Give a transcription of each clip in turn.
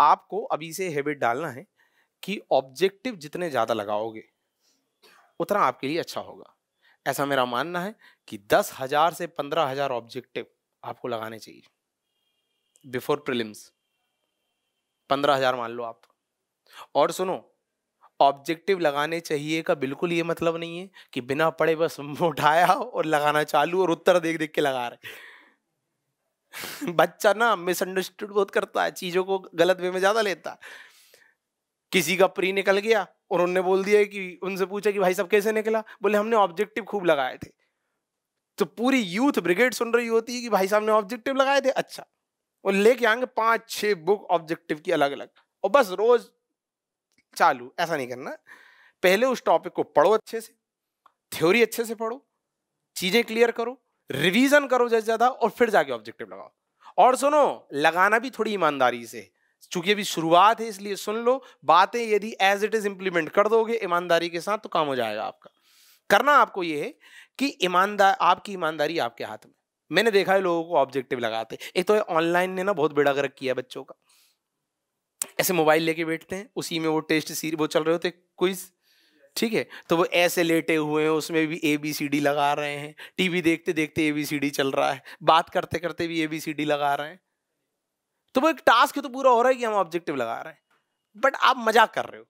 आपको अभी से हैबिट डालना है कि ऑब्जेक्टिव जितने ज़्यादा लगाओगे उतना आपके लिए अच्छा होगा ऐसा मेरा मानना है कि दस हज़ार से पंद्रह हज़ार ऑब्जेक्टिव आपको लगाने चाहिए बिफोर प्रिलिम्स पंद्रह हज़ार मान लो आप और सुनो ऑब्जेक्टिव लगाने चाहिए का बिल्कुल ये मतलब नहीं है कि बिना पढ़े बस उठाया और लगाना चालू और उत्तर देख देख के लगा रहे बच्चा ना मिसअंडरस्टूड बहुत करता है चीज़ों को गलत वे में ज़्यादा लेता है किसी का प्री निकल गया और उनने बोल दिया कि उनसे पूछा कि भाई साहब कैसे निकला बोले हमने ऑब्जेक्टिव खूब लगाए थे तो पूरी यूथ ब्रिगेड सुन रही होती है कि भाई साहब ने ऑब्जेक्टिव लगाए थे अच्छा और लेके आएंगे पांच छह बुक ऑब्जेक्टिव की अलग अलग और बस रोज चालू ऐसा नहीं करना पहले उस टॉपिक को पढ़ो अच्छे से थ्योरी अच्छे से पढ़ो चीज़ें क्लियर करो रिवीजन करो ज्यादा ज्यादा और फिर जाके ऑब्जेक्टिव लगाओ और सुनो लगाना भी थोड़ी ईमानदारी से चूंकि अभी शुरुआत है इसलिए सुन लो बातें यदि एज इट इज इंप्लीमेंट कर दोगे ईमानदारी के साथ तो काम हो जाएगा आपका करना आपको यह है कि ईमानदार आपकी ईमानदारी आपके हाथ में मैंने देखा है लोगों को ऑब्जेक्टिव लगाते एक तो ऑनलाइन ने ना बहुत बेड़ा गर्क किया बच्चों का ऐसे मोबाइल लेके बैठते हैं उसी में वो टेस्ट सीरीज वो चल रहे होते क्विज ठीक है तो वो ऐसे लेटे हुए हैं उसमें भी ए बी सी डी लगा रहे हैं टीवी देखते देखते ए बी सी डी चल रहा है बात करते करते भी ए बी सी डी लगा रहे हैं तो वो एक टास्क तो पूरा हो रहा है कि हम ऑब्जेक्टिव लगा रहे हैं बट आप मजाक कर रहे हो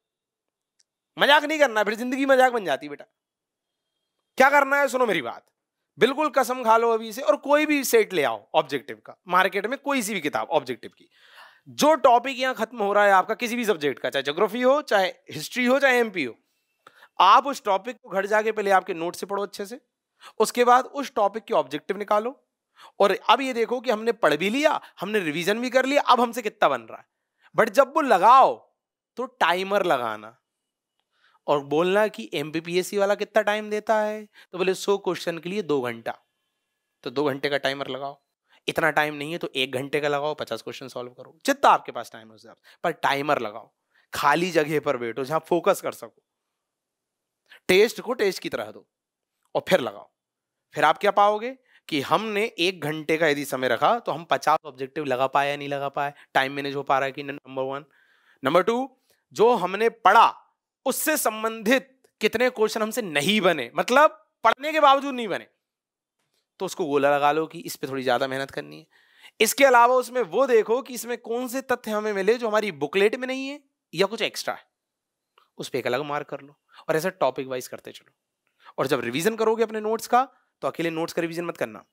मजाक नहीं करना फिर जिंदगी मजाक बन जाती बेटा क्या करना है सुनो मेरी बात बिल्कुल कसम खा लो अभी से और कोई भी सेट ले आओ ऑब्जेक्टिव का मार्केट में कोई सी भी किताब ऑब्जेक्टिव की जो टॉपिक यहां खत्म हो रहा है आपका किसी भी सब्जेक्ट का चाहे जोग्राफी हो चाहे हिस्ट्री हो चाहे एमपी हो आप उस टॉपिक को घर जाके पहले आपके नोट से पढ़ो अच्छे से उसके बाद उस टॉपिक के ऑब्जेक्टिव निकालो और अब ये देखो कि हमने पढ़ भी लिया हमने रिवीजन भी कर लिया अब हमसे कितना बन रहा है बट जब वो लगाओ तो टाइमर लगाना और बोलना कि एम वाला कितना टाइम देता है तो बोले सो क्वेश्चन के लिए दो घंटा तो दो घंटे का टाइमर लगाओ इतना टाइम नहीं है तो एक घंटे का लगाओ पचास क्वेश्चन सॉल्व करो जितना आपके पास टाइम है उस पर टाइमर लगाओ खाली जगह पर बैठो जहां फोकस कर सको टेस्ट को टेस्ट की तरह दो और फिर लगाओ फिर आप क्या पाओगे कि हमने एक घंटे का यदि समय रखा तो हम पचास ऑब्जेक्टिव लगा पाए या नहीं लगा पाए टाइम मैनेज हो पा रहा है कि नंबर वन नंबर टू जो हमने पढ़ा उससे संबंधित कितने क्वेश्चन हमसे नहीं बने मतलब पढ़ने के बावजूद नहीं बने तो उसको गोला लगा लो कि इस पर थोड़ी ज़्यादा मेहनत करनी है इसके अलावा उसमें वो देखो कि इसमें कौन से तथ्य हमें मिले जो हमारी बुकलेट में नहीं है या कुछ एक्स्ट्रा है उस पर एक अलग मार्क कर लो और ऐसा टॉपिक वाइज करते चलो और जब रिवीजन करोगे अपने नोट्स का तो अकेले नोट्स का रिवीजन मत करना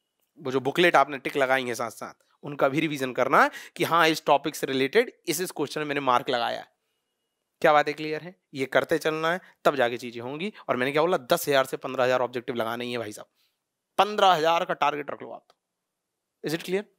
वो जो बुकलेट आपने टिक लगाई है साथ साथ उनका भी रिवीजन करना कि हाँ इस टॉपिक से रिलेटेड इस इस क्वेश्चन में मैंने मार्क लगाया है क्या बातें क्लियर है ये करते चलना है तब जाके चीज़ें होंगी और मैंने क्या बोला दस हज़ार से पंद्रह हज़ार ऑब्जेक्टिव लगाना ही है भाई साहब पंद्रह हज़ार का टारगेट रख लो आप इज इट क्लियर